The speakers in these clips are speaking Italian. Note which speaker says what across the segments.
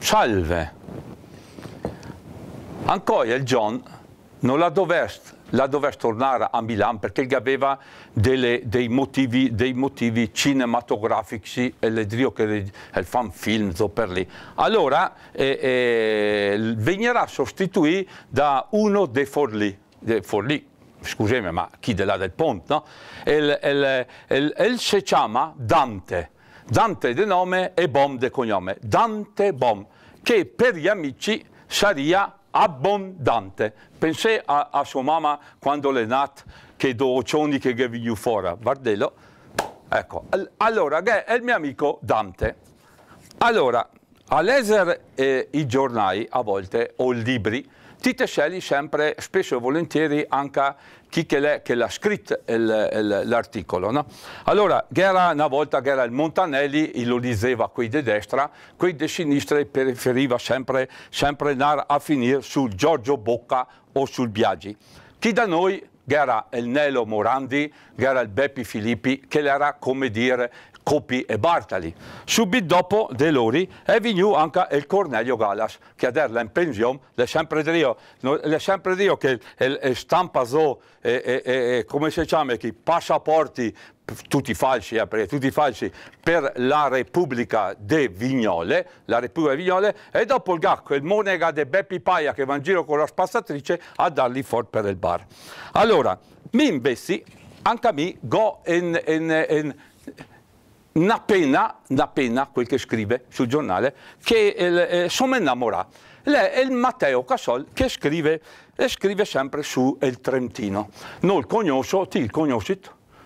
Speaker 1: Salve! Ancora il John non la dovesse, la dovesse tornare a Milano perché gli aveva delle, dei, motivi, dei, motivi, cinematografici e le dio che il fan film per lì. Allora eh, eh, veniva sostituito da uno dei Forlì, de Forlì scusami, ma chi della del Ponte, no? El, se chiama Dante, Dante di nome e Bom di cognome, Dante Bom, che per gli amici sarebbe abbondante. Pensate a, a, sua mamma quando è nata, che do ocioni che gli gavigli fuori, guardelo. Ecco, allora, è il mio amico Dante. Allora, a leggere eh, i giornali, a volte, o i libri, ti scegli sempre, spesso e volentieri, anche chi che, l'ha scritto l'articolo. No? Allora, era, una volta che era il Montanelli, e lo diceva qui di destra, qui di sinistra preferiva sempre, sempre andare a finire su Giorgio Bocca o sul Biagi. Chi da noi era il Nelo Morandi, era il Beppi Filippi, che era, come dire, Coppi e Bartali. Subito dopo De è venuto anche il Cornelio Galas, che adesso è in pensione, l'è sempre detto, l'è sempre detto che è stampa so, è, è, è, come si chiama, che passaporti tutti falsi, eh, tutti falsi per la Repubblica de Vignole, la Repubblica de Vignole, e dopo il gacco, il monega de Beppi Paia che va in giro con la spazzatrice, a dargli fuori per il bar. Allora, mi investi anche a me go in, in, in una pena, quel che scrive sul giornale, che eh, eh sono innamorato. Lei è il Matteo Casol che scrive, e scrive sempre su il Trentino. Non Noi conosciamo, ti conosci?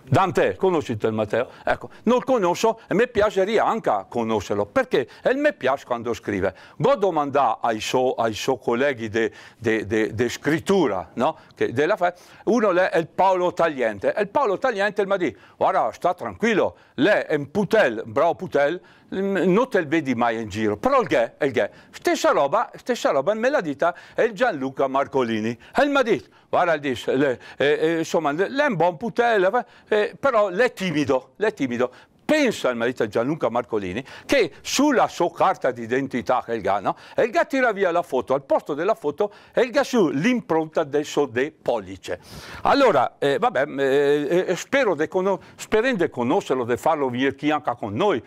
Speaker 1: Dante, conosci il Matteo? Ecco, non lo conosco e mi piacerebbe anche conoscerlo. Perché? E mi piace quando scrive. Go domanda ai suoi so colleghi di scrittura, no? Che della fe, uno è il Paolo Tagliente. E il Paolo Tagliente mi dice, guarda, sta tranquillo, lei è un putel, bravo putel, non te vedi mai in giro, però il gay, il gay. Stessa roba, stessa roba, me l'ha dita il Gianluca Marcolini. E mi ha detto, guarda, dice, le, eh, eh insomma, lei è un buon putello, eh, però lei è timido, lei è timido pensa il marito Gianluca Marcolini che sulla sua carta d'identità Helga, no? Helga tira via la foto, al posto della foto Helga su l'impronta del suo de pollice. Allora, eh, vabbè, eh, eh, spero di conos conoscerlo, di farlo venire qui anche con noi,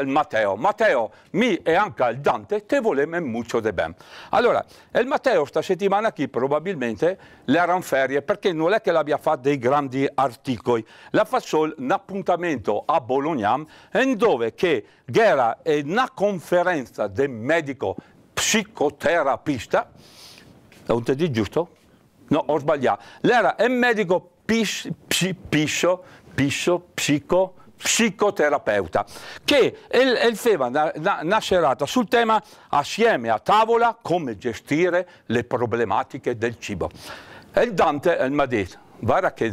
Speaker 1: il Matteo. Matteo, mi e anche il Dante, te volemo molto de ben. Allora, il Matteo sta settimana qui probabilmente le aran ferie, perché non è che l'abbia fatto dei grandi articoli, l'ha fatto solo un appuntamento a Bologna in dove che era una conferenza del medico psicoterapista, ho di giusto? No, ho sbagliato. Era un medico pis, pis, piscio, piscio, psico, psicoterapeuta, che faceva una, una, una serata sul tema assieme a tavola come gestire le problematiche del cibo. E Dante mi ha detto, guarda che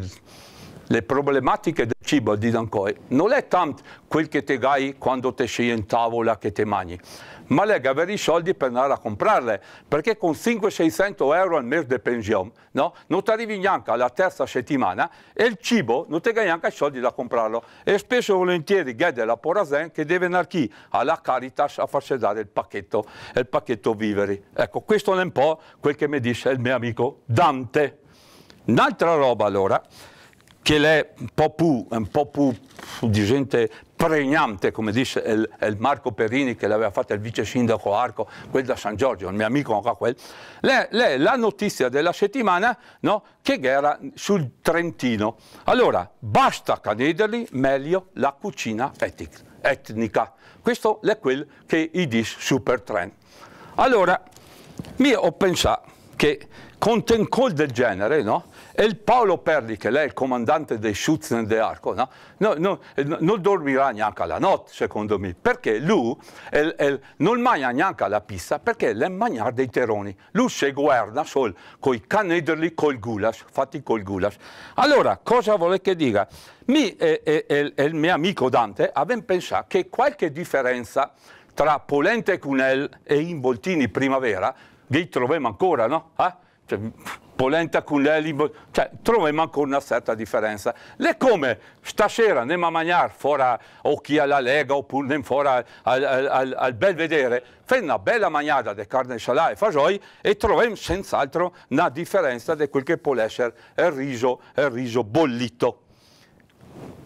Speaker 1: le problematiche del cibo di Dancoi non è tanto quel che ti gai quando ti scegli in tavola che ti mangi, ma è avere i soldi per andare a comprarle, perché con 500-600 euro al mese di pensione no? non ti arrivi neanche alla terza settimana e il cibo non ti gai neanche i soldi da comprarlo. E spesso e volentieri chiede la porazen che deve andare chi? Alla Caritas a farsi dare il pacchetto, il pacchetto viveri. Ecco, questo è un po' quel che mi dice il mio amico Dante. Un'altra roba allora che è un po' più, di gente pregnante, come dice il, il Marco Perini che l'aveva fatto il vice sindaco Arco, quel da San Giorgio, il mio amico ancora quel, lei, la notizia della settimana no, che era sul Trentino. Allora, basta canederli, meglio la cucina etnica. Questo è quello che i dice Super Trend. Allora, io ho pensato che con un call del genere, no? E il Paolo Perli, che lei è il comandante dei Schutzen de no? No, eh, no, non dormirà neanche la notte, secondo me, perché lui el, el, non mangia neanche la pista, perché le mangia dei terroni. Lui si guarda solo con i canederli col gulas, fatti col gulas. Allora, cosa vuole che dica? Mi e, e, e, e il mio amico Dante avevano pensato che qualche differenza tra Polente Cunel e Involtini Primavera, li troviamo ancora, no? Eh? Cioè, polenta con l'elibo, cioè troviamo ancora una certa differenza. Le come stasera andiamo a mangiare fuori o chi alla Lega oppure andiamo fuori al, al, al bel vedere, fai una bella mangiata di carne salà e fagioli e troviamo senz'altro una differenza di quel che può essere il riso, il riso bollito.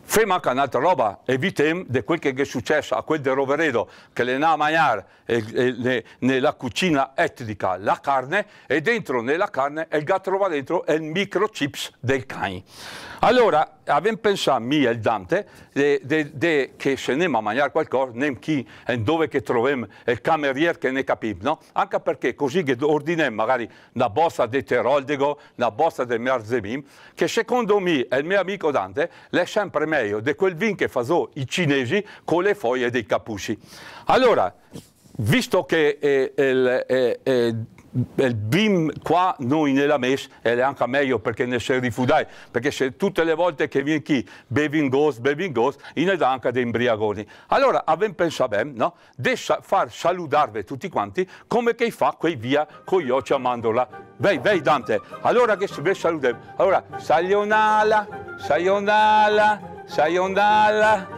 Speaker 1: Fem anche un'altra roba, evitiamo di quel che è successo a quel di Roveredo che le andava a mangiare e, e, ne, nella cucina etnica la carne e dentro nella carne il gatto va dentro il microchips del cane. Allora, avem pensato, mi el Dante che se anem a mangiare qualcosa non chi e dove che troviamo il cameriere che ne capiamo, no? Anche perché così che ordiniamo magari una bozza di Teroldego, una bozza di Merzemim, che secondo me e il mio amico Dante è sempre meglio di quel vin che fanno i cinesi con le foglie dei cappucci. Allora, visto che eh, eh il, eh, eh, il bim qua noi nella MES è anche meglio perché ne si rifudai perché se tutte le volte che vieni qui bevi in ghost, bevi in ghost in ed anche dei imbriagoni allora avem pensato bene no? di far salutarvi tutti quanti come che fa quei via con gli occhi a mandorla vei vei Dante allora che vi salutiamo allora sayonara sayonara sayonara